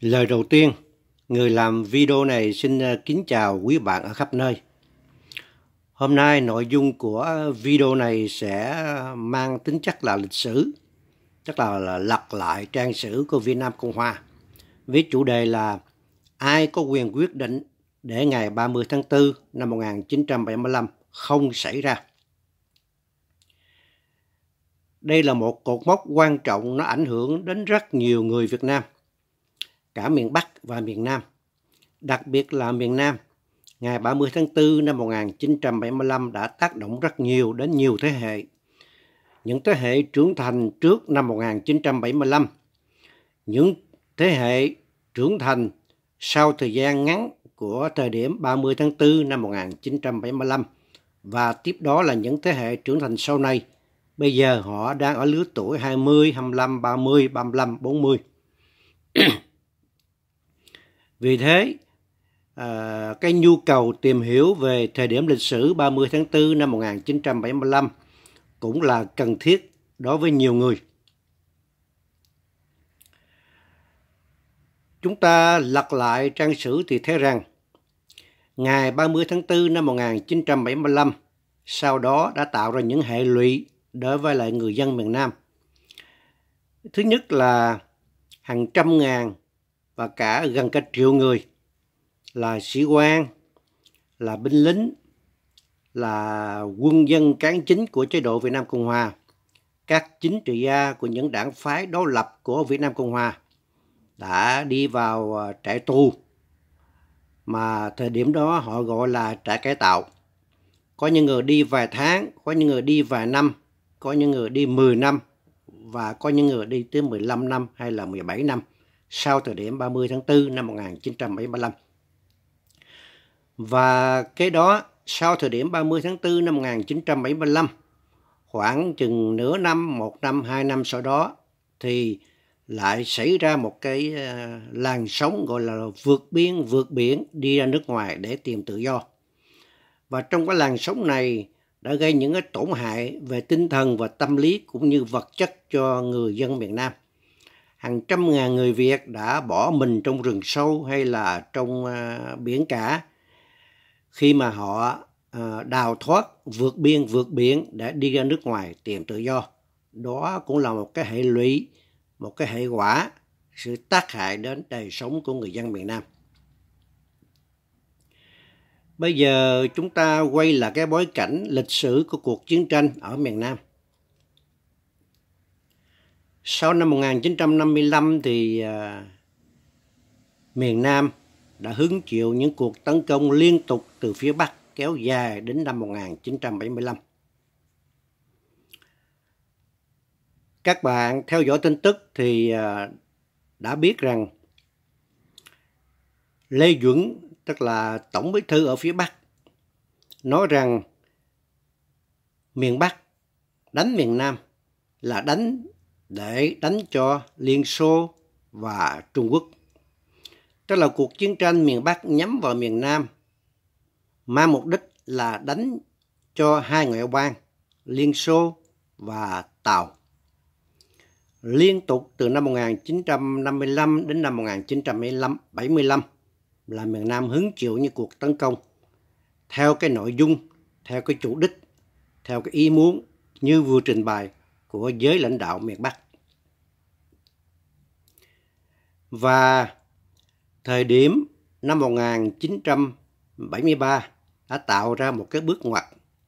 Lời đầu tiên, người làm video này xin à, kính chào quý bạn ở khắp nơi. Hôm nay nội dung của video này sẽ mang tính chất là lịch sử, tức là, là lật lại trang sử của Việt Nam Cộng Hòa. Với chủ đề là ai có quyền quyết định để ngày 30 tháng 4 năm 1975 không xảy ra. Đây là một cột mốc quan trọng nó ảnh hưởng đến rất nhiều người Việt Nam – cả miền Bắc và miền Nam, đặc biệt là miền Nam. Ngày 30 tháng 4 năm 1975 đã tác động rất nhiều đến nhiều thế hệ. Những thế hệ trưởng thành trước năm 1975, những thế hệ trưởng thành sau thời gian ngắn của thời điểm 30 tháng 4 năm 1975 và tiếp đó là những thế hệ trưởng thành sau này. Bây giờ họ đang ở lứa tuổi 20, 25, 30, 35, 40. Vì thế, à, cái nhu cầu tìm hiểu về thời điểm lịch sử 30 tháng 4 năm 1975 cũng là cần thiết đối với nhiều người. Chúng ta lật lại trang sử thì thấy rằng ngày 30 tháng 4 năm 1975 sau đó đã tạo ra những hệ lụy đối với lại người dân miền Nam. Thứ nhất là hàng trăm ngàn và cả gần cả triệu người là sĩ quan, là binh lính, là quân dân cán chính của chế độ Việt Nam Cộng Hòa, các chính trị gia của những đảng phái đối lập của Việt Nam Cộng Hòa đã đi vào à, trại tù mà thời điểm đó họ gọi là trại cải tạo. Có những người đi vài tháng, có những người đi vài năm, có những người đi 10 năm và có những người đi tới 15 năm hay là 17 năm sau thời điểm 30 tháng 4 năm 1975. Và cái đó sau thời điểm 30 tháng 4 năm 1975, khoảng chừng nửa năm, một năm, hai năm sau đó thì lại xảy ra một cái ờ, làn sóng gọi là vượt biên, vượt biển đi ra nước ngoài để tìm tự do. Và trong cái làn sóng này đã gây những cái tổn hại về tinh thần và tâm lý cũng như vật chất cho người dân miền Nam hàng trăm ngàn người Việt đã bỏ mình trong rừng sâu hay là trong uh, biển cả khi mà họ uh, đào thoát vượt biên vượt biển để đi ra nước ngoài tìm tự do. Đó cũng là một cái hệ lụy, một cái hệ quả, sự tác hại đến đời sống của người dân miền Nam. Bây giờ chúng ta quay lại cái bối cảnh lịch sử của cuộc chiến tranh ở miền Nam sau năm 1955 thì à, miền Nam đã hứng chịu những cuộc tấn công liên tục từ phía Bắc kéo dài đến năm 1975. Các bạn theo dõi tin tức thì à, đã biết rằng Lê Duẩn tức là tổng bí thư ở phía Bắc nói rằng miền Bắc đánh miền Nam là đánh để đánh cho Liên Xô và Trung Quốc. Đó là cuộc chiến tranh miền Bắc nhắm vào miền Nam, mang mục đích là đánh cho hai ngoại bang Liên Xô và Tàu. Liên tục từ năm 1955 đến năm 1975 là miền Nam hứng chịu những cuộc tấn công theo cái nội dung, theo cái chủ đích, theo cái ý muốn như vừa trình bày của giới lãnh đạo miền Bắc. Và thời điểm năm 1973 đã tạo ra một cái bước ngoặt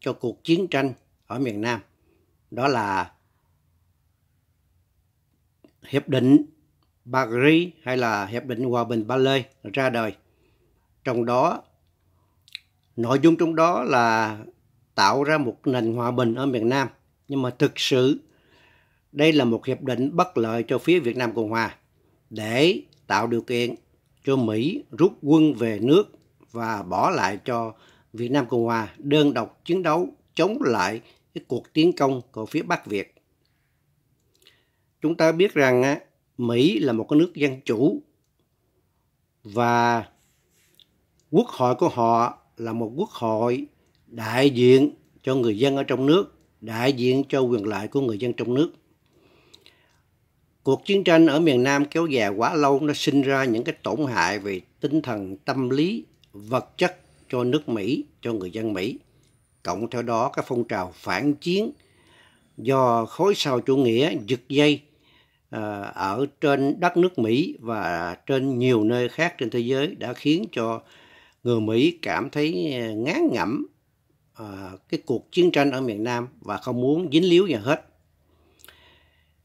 cho cuộc chiến tranh ở miền Nam. Đó là Hiệp định Paris hay là Hiệp định Hòa bình Ba Lê ra đời. Trong đó, nội dung trong đó là tạo ra một nền hòa bình ở miền Nam. Nhưng mà thực sự đây là một hiệp định bất lợi cho phía Việt Nam Cộng Hòa để tạo điều kiện cho Mỹ rút quân về nước và bỏ lại cho Việt Nam Cộng Hòa đơn độc chiến đấu chống lại cái cuộc tiến công của phía Bắc Việt. Chúng ta biết rằng Mỹ là một cái nước dân chủ và quốc hội của họ là một quốc hội đại diện cho người dân ở trong nước, đại diện cho quyền lợi của người dân trong nước. Cuộc chiến tranh ở miền Nam kéo dài quá lâu nó sinh ra những cái tổn hại về tinh thần, tâm lý, vật chất cho nước Mỹ, cho người dân Mỹ. Cộng theo đó cái phong trào phản chiến do khối sau chủ nghĩa giật dây ờ, ở trên đất nước Mỹ và trên nhiều nơi khác trên thế giới đã khiến cho người Mỹ cảm thấy ờ, ngán ngẩm ờ, cái cuộc chiến tranh ở miền Nam và không muốn dính líu gì hết.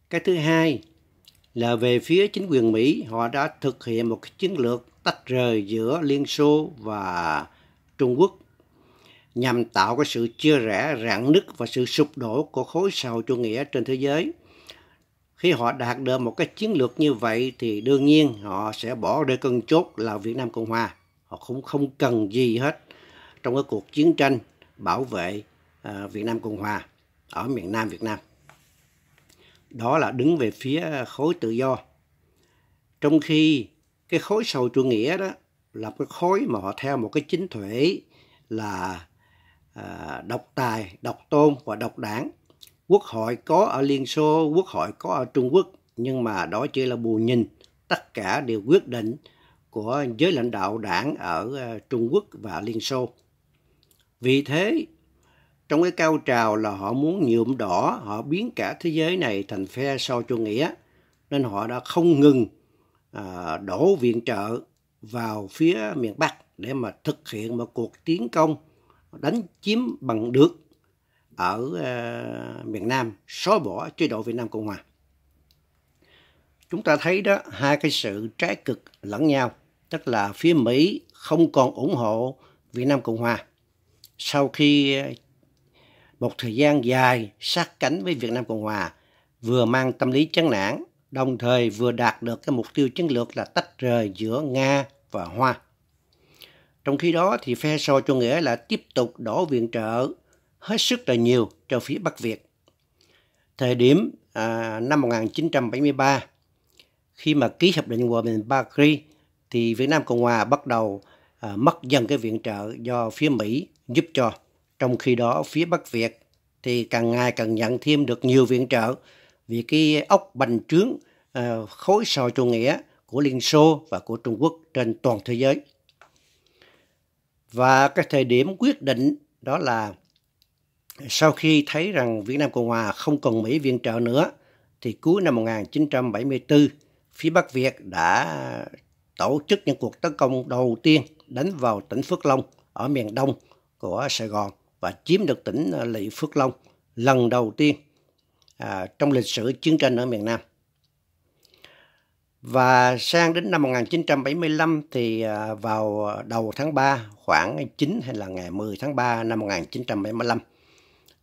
Cái thứ hai là về phía chính quyền Mỹ họ đã thực hiện một chiến lược tách rời giữa Liên Xô và Trung Quốc nhằm tạo cái sự chia rẽ rạn nứt và sự sụp đổ của khối xã chủ nghĩa trên thế giới. Khi họ đạt được một cái chiến lược như vậy thì đương nhiên họ sẽ bỏ rơi cân chốt là Việt Nam Cộng Hòa. Họ cũng không cần gì hết trong cái cuộc chiến tranh bảo vệ à, Việt Nam Cộng Hòa ở miền Nam Việt Nam đó là đứng về phía khối tự do trong khi cái khối sầu chủ nghĩa đó là cái khối mà họ theo một cái chính thể là à, độc tài độc tôn và độc đảng quốc hội có ở liên xô quốc hội có ở trung quốc nhưng mà đó chỉ là bù nhìn tất cả đều quyết định của giới lãnh đạo đảng ở à, Trung Quốc và Liên Xô. Vì thế, trong cái cao trào là họ muốn nhuộm đỏ, họ biến cả thế giới này thành phe sau chủ nghĩa, nên họ đã không ngừng à, đổ viện trợ vào phía miền Bắc để mà thực hiện một cuộc tiến công đánh chiếm bằng được ở uh, miền Nam xóa bỏ chế độ Việt Nam Cộng Hòa. Chúng ta thấy đó hai cái sự trái cực lẫn nhau, tức là phía Mỹ không còn ủng hộ Việt Nam Cộng Hòa sau khi một thời gian dài sát cánh với Việt Nam Cộng Hòa, vừa mang tâm lý chán nản, đồng thời vừa đạt được cái mục tiêu chiến lược là tách rời giữa Nga và Hoa. Trong khi đó thì phe so cho nghĩa là tiếp tục đổ viện trợ hết sức là nhiều cho phía Bắc Việt. Thời điểm à, năm 1973, khi mà ký hiệp định hòa bình Paris, thì Việt Nam Cộng Hòa bắt đầu à, mất dần cái viện trợ do phía Mỹ giúp cho. Trong khi đó, phía Bắc Việt thì càng ngày càng nhận thêm được nhiều viện trợ vì cái ốc bành trướng uh, khối sò chủ nghĩa của Liên Xô và của Trung Quốc trên toàn thế giới. Và cái thời điểm quyết định đó là sau khi thấy rằng Việt Nam Cộng Hòa không còn Mỹ viện trợ nữa, thì cuối năm 1974, phía Bắc Việt đã tổ chức những cuộc tấn công đầu tiên đánh vào tỉnh Phước Long ở miền đông của Sài Gòn và chiếm được tỉnh ờ, Lị Phước Long lần đầu tiên à, trong lịch sử chiến tranh ở miền Nam. Và sang đến năm 1975 thì à, vào đầu tháng 3 khoảng 9 hay là ngày 10 tháng 3 năm 1975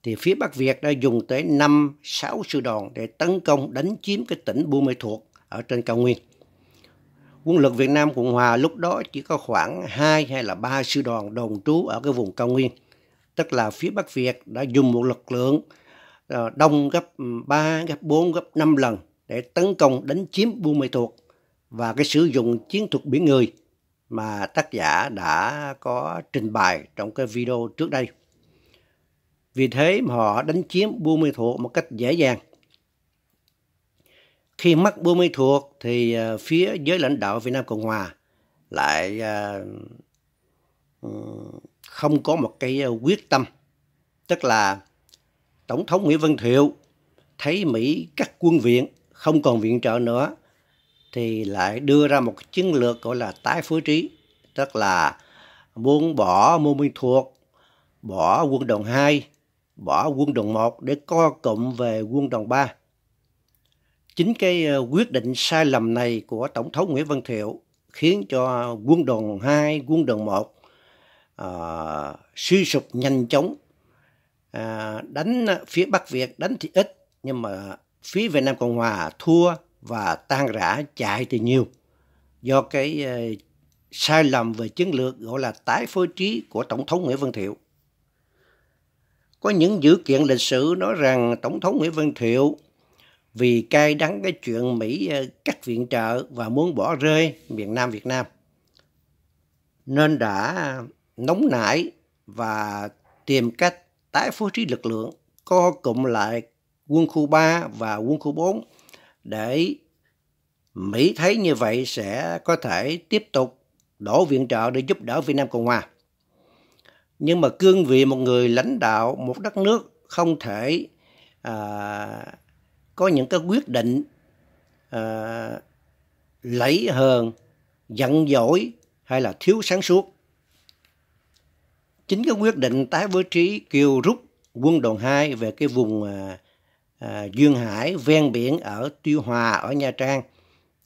thì phía Bắc Việt đã dùng tới 5 6 sư đoàn để tấn công đánh chiếm cái tỉnh Buôn Mê Thuột ở trên cao nguyên. Quân lực Việt Nam Cộng Hòa lúc đó chỉ có khoảng 2 hay là 3 sư đoàn đồn trú ở cái vùng cao nguyên tức là phía Bắc Việt đã dùng một lực lượng ờ, đông gấp 3, ừ, gấp 4, gấp 5 lần để tấn công đánh chiếm Buôn Mê Thuột và cái sử dụng chiến thuật biển người mà tác giả đã có trình bày trong cái video trước đây. Vì thế mà họ đánh chiếm Buôn Mê Thuột một cách dễ dàng. Khi mắc Buôn Mê Thuột thì ờ, phía giới lãnh đạo Việt Nam Cộng Hòa lại ờ, ừ, không có một cái ờ, quyết tâm. Tức là Tổng thống Nguyễn Văn Thiệu thấy Mỹ cắt quân viện, không còn viện trợ nữa, thì lại đưa ra một chiến lược gọi là tái phối trí. Tức là muốn bỏ môn minh thuộc, bỏ quân đoàn 2, bỏ quân đoàn 1 để co cụm về quân đoàn 3. Chính cái ờ, quyết định sai lầm này của Tổng thống Nguyễn Văn Thiệu khiến cho quân đoàn 2, quân đoàn 1 uh, suy sụp nhanh chóng uh, đánh phía Bắc Việt đánh thì ít nhưng mà phía Việt Nam Cộng Hòa thua và tan rã chạy thì nhiều do cái uh, sai lầm về chiến lược gọi là tái phối trí của Tổng thống Nguyễn Văn Thiệu. Có những dữ kiện lịch sử nói rằng Tổng thống Nguyễn Văn Thiệu vì cay đắng cái chuyện Mỹ cắt viện trợ và muốn bỏ rơi miền Nam Việt Nam nên đã nóng nảy và tìm cách tái phối trí lực lượng, co cụm lại quân khu 3 và quân khu 4 để Mỹ thấy như vậy sẽ có thể tiếp tục đổ viện trợ để giúp đỡ Việt Nam Cộng Hòa. Nhưng mà cương vị một người lãnh đạo một đất nước không thể à, có những cái quyết định à, lẫy hờn, giận dỗi hay là thiếu sáng suốt chính cái quyết định tái bố trí kêu rút quân đoàn 2 về cái vùng à, à, duyên hải ven biển ở Tuy Hòa ở Nha Trang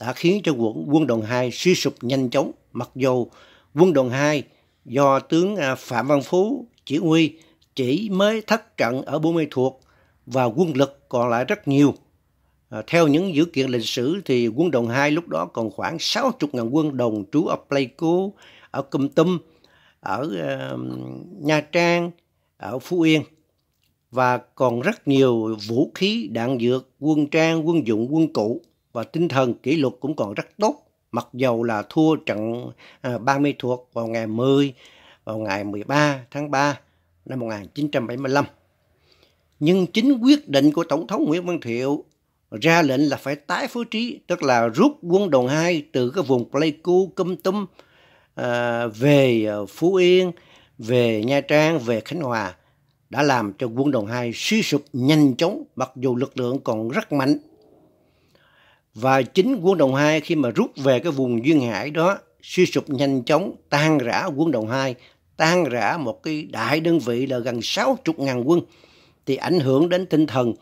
đã khiến cho quân, quân đoàn 2 suy sụp nhanh chóng mặc dù quân đoàn 2 do tướng à, Phạm Văn Phú chỉ huy chỉ mới thất trận ở Buôn Mê thuộc và quân lực còn lại rất nhiều. À, theo những dữ kiện lịch sử thì quân đoàn 2 lúc đó còn khoảng 60.000 quân đồng trú ở Pleiku, ở cầm Tum, ở ờ, Nha Trang, ở Phú Yên và còn rất nhiều vũ khí, đạn dược, quân trang, quân dụng, quân cụ và tinh thần kỷ luật cũng còn rất tốt. Mặc dầu là thua trận uh, ờ, 30 thuộc vào ngày 10, vào ngày 13 tháng 3 năm 1975. Nhưng chính quyết định của Tổng thống Nguyễn Văn Thiệu ra lệnh là phải tái phối trí, tức là rút quân đồn hai từ cái vùng Pleiku, Câm Tum Ờ, về ờ, Phú Yên, về Nha Trang, về Khánh Hòa đã làm cho quân đoàn 2 suy sụp nhanh chóng mặc dù lực lượng còn rất mạnh. Và chính quân đoàn 2 khi mà rút về cái vùng duyên hải đó suy sụp nhanh chóng tan rã quân đoàn 2, tan rã một cái đại đơn vị là gần 60 ngàn quân thì ảnh hưởng đến tinh thần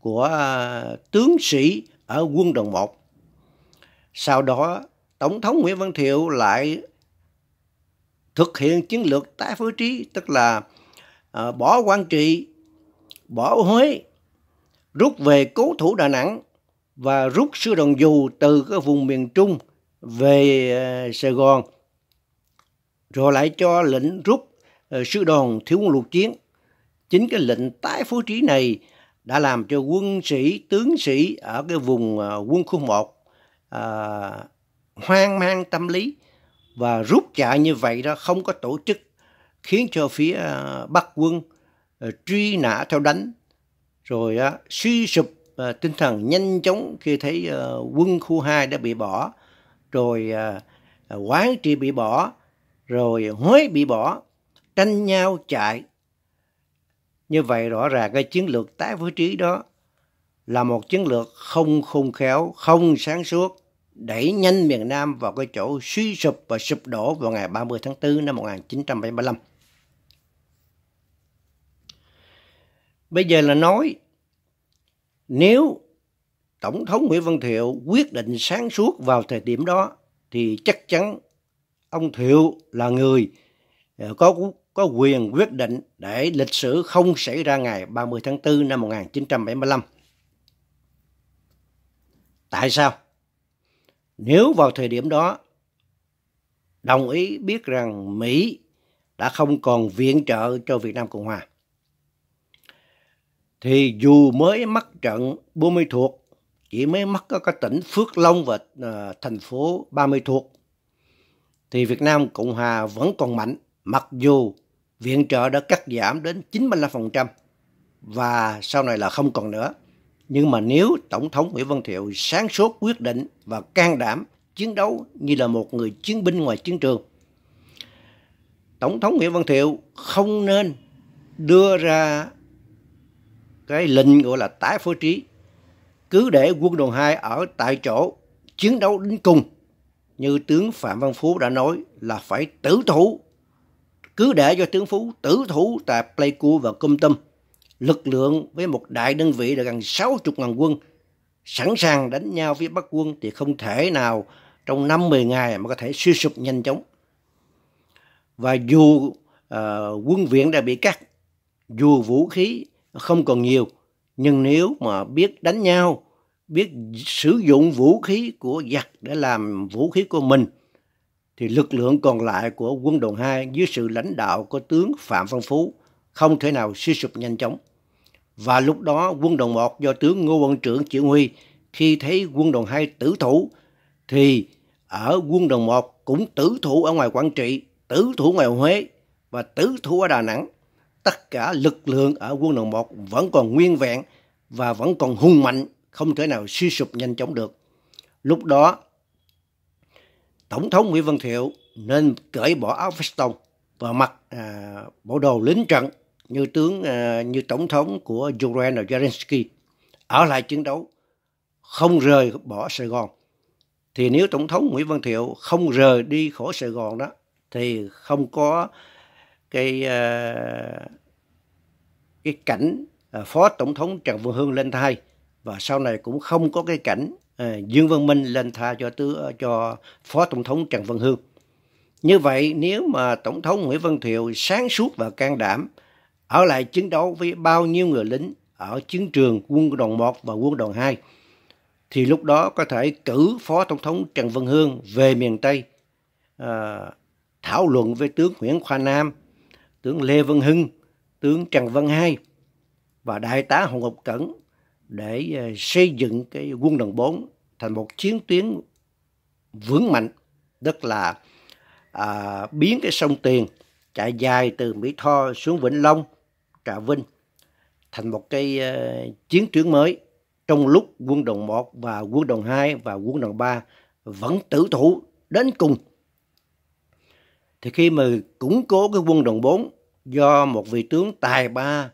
của ờ, tướng sĩ ở quân đoàn 1. Sau đó, Tổng thống Nguyễn Văn Thiệu lại thực hiện chiến lược tái phối trí tức là à, bỏ quan trị bỏ huế rút về cố thủ đà nẵng và rút sư đoàn dù từ cái vùng miền trung về à, sài gòn rồi lại cho lệnh rút à, sư đoàn thiếu quân lục chiến chính cái lệnh tái phối trí này đã làm cho quân sĩ tướng sĩ ở cái vùng à, quân khu 1 à, hoang mang tâm lý và rút chạy như vậy đó không có tổ chức khiến cho phía à, Bắc quân à, truy nã theo đánh rồi à, suy sụp tinh thần nhanh chóng khi thấy quân khu 2 đã bị bỏ rồi quán trị bị bỏ rồi Huế bị bỏ tranh nhau chạy như vậy rõ ràng cái chiến lược tái phối trí đó là một chiến lược không khôn khéo, không sáng suốt đẩy nhanh miền Nam vào cái chỗ suy sụp và sụp đổ vào ngày 30 tháng 4 năm 1975. Bây giờ là nói nếu Tổng thống Nguyễn Văn Thiệu quyết định sáng suốt vào thời điểm đó thì chắc chắn ông Thiệu là người ờ, có có quyền quyết định để lịch sử không xảy ra ngày 30 tháng 4 năm 1975. Tại sao? Nếu vào thời điểm đó, đồng ý biết rằng Mỹ đã không còn viện trợ cho Việt Nam Cộng Hòa, thì dù mới mắc trận 40 thuộc, chỉ mới mắc có các tỉnh Phước Long và uh, thành phố 30 thuộc, thì Việt Nam Cộng Hòa vẫn còn mạnh, mặc dù viện trợ đã cắt giảm đến 95% và sau này là không còn nữa. Nhưng mà nếu Tổng thống Nguyễn Văn Thiệu sáng suốt quyết định và can đảm chiến đấu như là một người chiến binh ngoài chiến trường, Tổng thống Nguyễn Văn Thiệu không nên đưa ra cái lệnh gọi là tái phối trí. Cứ để quân đoàn 2 ở tại chỗ chiến đấu đến cùng. Như tướng Phạm Văn Phú đã nói là phải tử thủ. Cứ để cho tướng Phú tử thủ tại Pleiku và Cung Tâm lực lượng với một đại đơn vị là gần 60 ngàn quân sẵn sàng đánh nhau với Bắc quân thì không thể nào trong năm 10 ngày mà có thể suy sụp nhanh chóng. Và dù uh, quân viện đã bị cắt, dù vũ khí không còn nhiều, nhưng nếu mà biết đánh nhau, biết sử dụng vũ khí của giặc để làm vũ khí của mình, thì lực lượng còn lại của quân đoàn 2 dưới sự lãnh đạo của tướng Phạm Văn Phú không thể nào suy sụp nhanh chóng. Và lúc đó quân đoàn 1 do tướng Ngô Văn Trưởng chỉ huy khi thấy quân đoàn 2 tử thủ thì ở quân đoàn 1 cũng tử thủ ở ngoài Quảng Trị, tử thủ ngoài Huế và tử thủ ở Đà Nẵng. Tất cả lực lượng ở quân đoàn 1 vẫn còn nguyên vẹn và vẫn còn hung mạnh, không thể nào suy sụp nhanh chóng được. Lúc đó, Tổng thống Nguyễn Văn Thiệu nên cởi bỏ áo veston và mặc à, bộ đồ lính trận như tướng à, như tổng thống của Julian Zelensky ở lại chiến đấu không rời bỏ Sài Gòn thì nếu tổng thống Nguyễn Văn Thiệu không rời đi khỏi Sài Gòn đó thì không có cái à, cái cảnh à, phó tổng thống Trần Văn Hương lên thay và sau này cũng không có cái cảnh Dương Văn Minh lên thay cho tứ cho phó tổng thống Trần Văn Hương. Như vậy nếu mà tổng thống Nguyễn Văn Thiệu sáng suốt và can đảm ở lại chiến đấu với bao nhiêu người lính ở chiến trường quân đoàn 1 và quân đoàn 2, thì lúc đó có thể cử Phó Tổng thống Trần Văn Hương về miền Tây à, thảo luận với tướng Nguyễn Khoa Nam, tướng Lê Văn Hưng, tướng Trần Văn Hai và Đại tá Hồng Ngọc Cẩn để à, xây dựng cái quân đoàn 4 thành một chiến tuyến vững mạnh, tức là à, biến cái sông Tiền chạy dài từ Mỹ Tho xuống Vĩnh Long, cả Vinh thành một cái ờ, chiến tuyến mới trong lúc quân đoàn 1 và quân đoàn 2 và quân đoàn 3 vẫn tử thủ đến cùng. Thì khi mà củng cố cái quân đoàn 4 do một vị tướng tài ba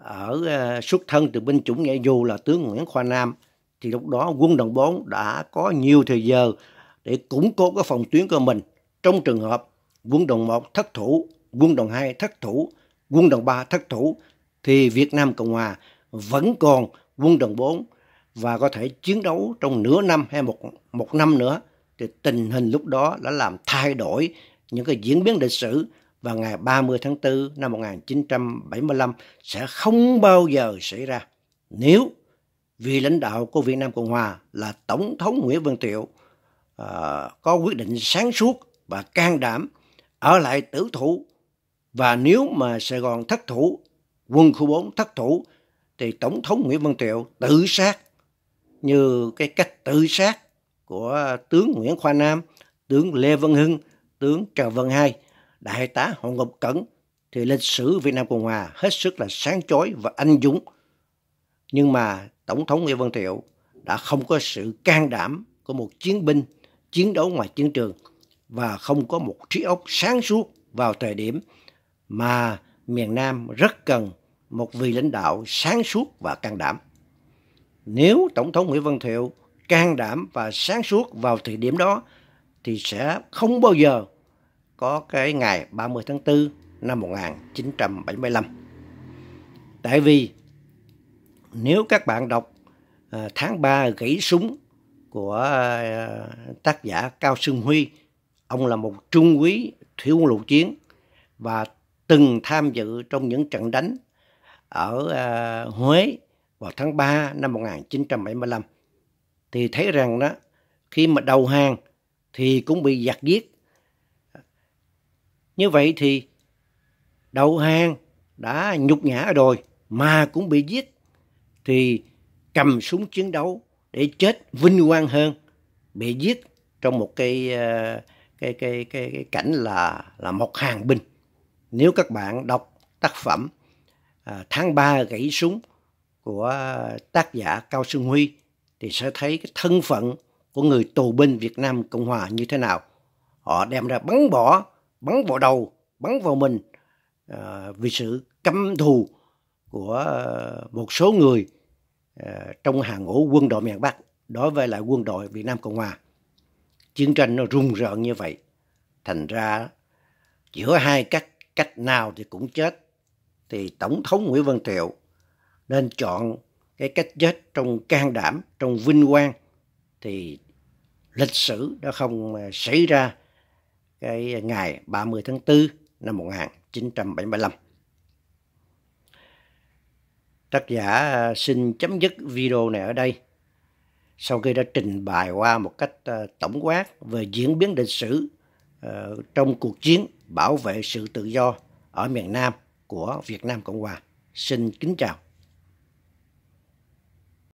ở ờ, xuất thân từ binh chủng nghệ dù là tướng Nguyễn Khoa Nam thì lúc đó quân đoàn 4 đã có nhiều thời giờ để củng cố cái phòng tuyến của mình trong trường hợp quân đoàn 1 thất thủ, quân đoàn 2 thất thủ quân đoàn ba thất thủ thì Việt Nam Cộng Hòa vẫn còn quân đoàn 4 và có thể chiến đấu trong nửa năm hay một, một năm nữa thì tình hình lúc đó đã làm thay đổi những cái diễn biến lịch sử và ngày 30 tháng 4 năm 1975 sẽ không bao giờ xảy ra nếu vị lãnh đạo của Việt Nam Cộng Hòa là Tổng thống Nguyễn Văn Thiệu uh, à, có quyết định sáng suốt và can đảm ở lại tử thủ và nếu mà Sài Gòn thất thủ, quân khu 4 thất thủ, thì Tổng thống Nguyễn Văn Triệu tự sát như cái cách tự sát của tướng Nguyễn Khoa Nam, tướng Lê Văn Hưng, tướng Trần Văn Hai, Đại tá Hồ Ngọc Cẩn thì lịch sử Việt Nam Cộng Hòa hết sức là sáng chói và anh dũng. Nhưng mà Tổng thống Nguyễn Văn Thiệu đã không có sự can đảm của một chiến binh chiến đấu ngoài chiến trường và không có một trí óc sáng suốt vào thời điểm mà miền Nam rất cần một vị lãnh đạo sáng suốt và can đảm. Nếu Tổng thống Nguyễn Văn Thiệu can đảm và sáng suốt vào thời điểm đó thì sẽ không bao giờ có cái ngày 30 tháng 4 năm 1975. Tại vì nếu các bạn đọc à, tháng 3 gãy súng của à, tác giả Cao Xuân Huy, ông là một trung úy thiếu quân lục chiến và từng tham dự trong những trận đánh ở uh, Huế vào tháng 3 năm 1975 thì thấy rằng đó khi mà đầu hàng thì cũng bị giặc giết. Như vậy thì đầu hàng đã nhục nhã rồi mà cũng bị giết thì cầm súng chiến đấu để chết vinh quang hơn bị giết trong một cái à, cái cái cái, cái cảnh là là một hàng binh nếu các bạn đọc tác phẩm à, tháng 3 gãy súng của tác giả Cao Xuân Huy thì sẽ thấy cái thân phận của người tù binh Việt Nam Cộng Hòa như thế nào. Họ đem ra bắn bỏ, bắn vào đầu, bắn vào mình à, vì sự căm thù của một số người à, trong hàng ngũ quân đội miền Bắc đối với lại quân đội Việt Nam Cộng Hòa. Chiến tranh nó rùng rợn như vậy. Thành ra giữa hai cách cách nào thì cũng chết thì tổng thống Nguyễn Văn Thiệu nên chọn cái cách chết trong can đảm trong vinh quang thì lịch sử đã không à, xảy ra cái ngày 30 tháng 4 năm 1975. Tác giả à, xin chấm dứt video này ở đây sau khi đã trình bày qua một cách à, tổng quát về diễn biến lịch sử ờ, trong cuộc chiến bảo vệ sự tự do ở miền Nam của Việt Nam Cộng Hòa. Xin kính chào.